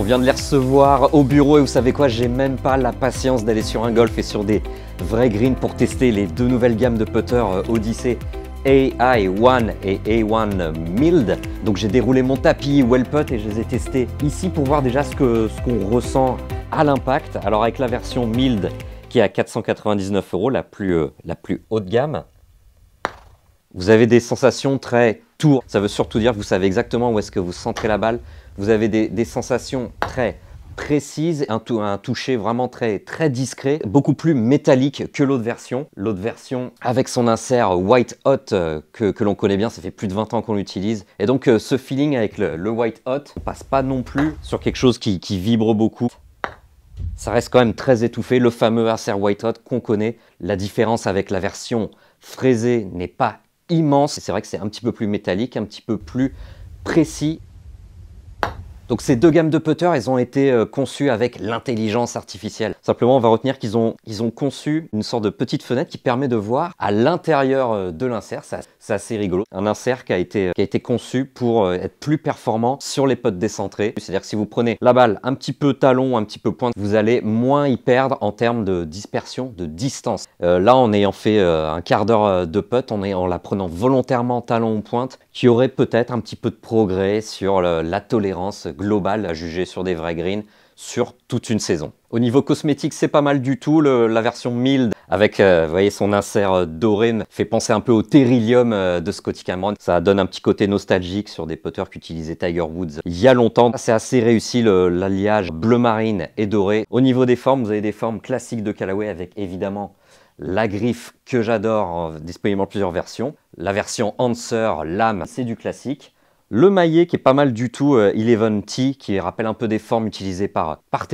On vient de les recevoir au bureau et vous savez quoi, j'ai même pas la patience d'aller sur un golf et sur des vrais greens pour tester les deux nouvelles gammes de putters euh, Odyssey AI1 et A1 Mild. Donc j'ai déroulé mon tapis Wellput et je les ai testés ici pour voir déjà ce qu'on ce qu'on ressent à l'impact. Alors avec la version Mild qui est à 499 euros, euh, la plus, haute gamme, vous avez des sensations très tour. Ça veut surtout dire que vous savez exactement où est-ce que vous centrez la balle, vous avez des, sensations très précises, un, toucher vraiment très, très discret, beaucoup plus métallique que l'autre version. L'autre version, avec son insert White Hot euh, que, l'on connaît bien, ça fait plus de 20 ans qu'on l'utilise. Et donc euh, ce feeling avec le, White Hot passe pas non plus sur quelque chose qui, vibre beaucoup ça reste quand même très étouffé. Le fameux insert White Hot qu'on connaît, la différence avec la version fraisée n'est pas immense. C'est vrai que c'est un petit peu plus métallique, un petit peu plus précis. Donc ces deux gammes de putters, elles ont été euh, conçues avec l'intelligence artificielle. Simplement, on va retenir qu'ils ont, ils ont conçu une sorte de petite fenêtre qui permet de voir à l'intérieur euh, de l'insert. C'est assez rigolo. Un insert qui a, été, qui a été conçu pour euh, être plus performant sur les potes décentrés. C'est-à-dire que si vous prenez la balle un petit peu talon, un petit peu pointe, vous allez moins y perdre en termes de dispersion, de distance. là, en ayant fait un quart d'heure de putt, on en la prenant volontairement talon ou pointe, qui aurait peut-être un petit peu de progrès sur la tolérance global à juger sur des vrais greens sur toute une saison. Au niveau cosmétique, c'est pas mal du tout. la version Mild avec, euh, voyez, son insert euh, doré fait penser un peu au Terrillium euh, de Scotty Cameron. Ça donne un petit côté nostalgique sur des putters qu'utilisait Tiger Woods il y a longtemps. C'est assez réussi l'alliage bleu marine et doré. Au niveau des formes, vous avez des formes classiques de Callaway avec évidemment la griffe que j'adore, disponible en plusieurs versions. La version Answer, lame, c'est du classique. Le maillet qui est pas mal du tout, 11T, euh, qui rappelle un peu des formes utilisées par, par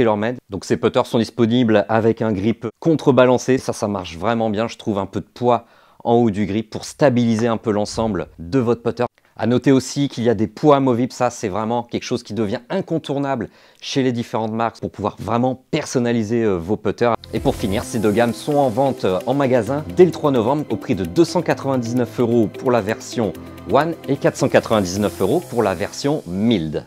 Donc ces putters sont disponibles avec un grip contrebalancé. Ça, ça marche vraiment bien. Je trouve un peu de poids en haut du grip pour stabiliser un peu l'ensemble de votre putter. À noter aussi qu'il y a des poids amovibles, ça c'est vraiment quelque chose qui devient incontournable chez les différentes marques pour pouvoir vraiment personnaliser euh, vos putters. Et pour finir, ces deux gammes sont en vente euh, en magasin dès le 3 novembre au prix de 299 euros pour la version One et 499 euros pour la version mild.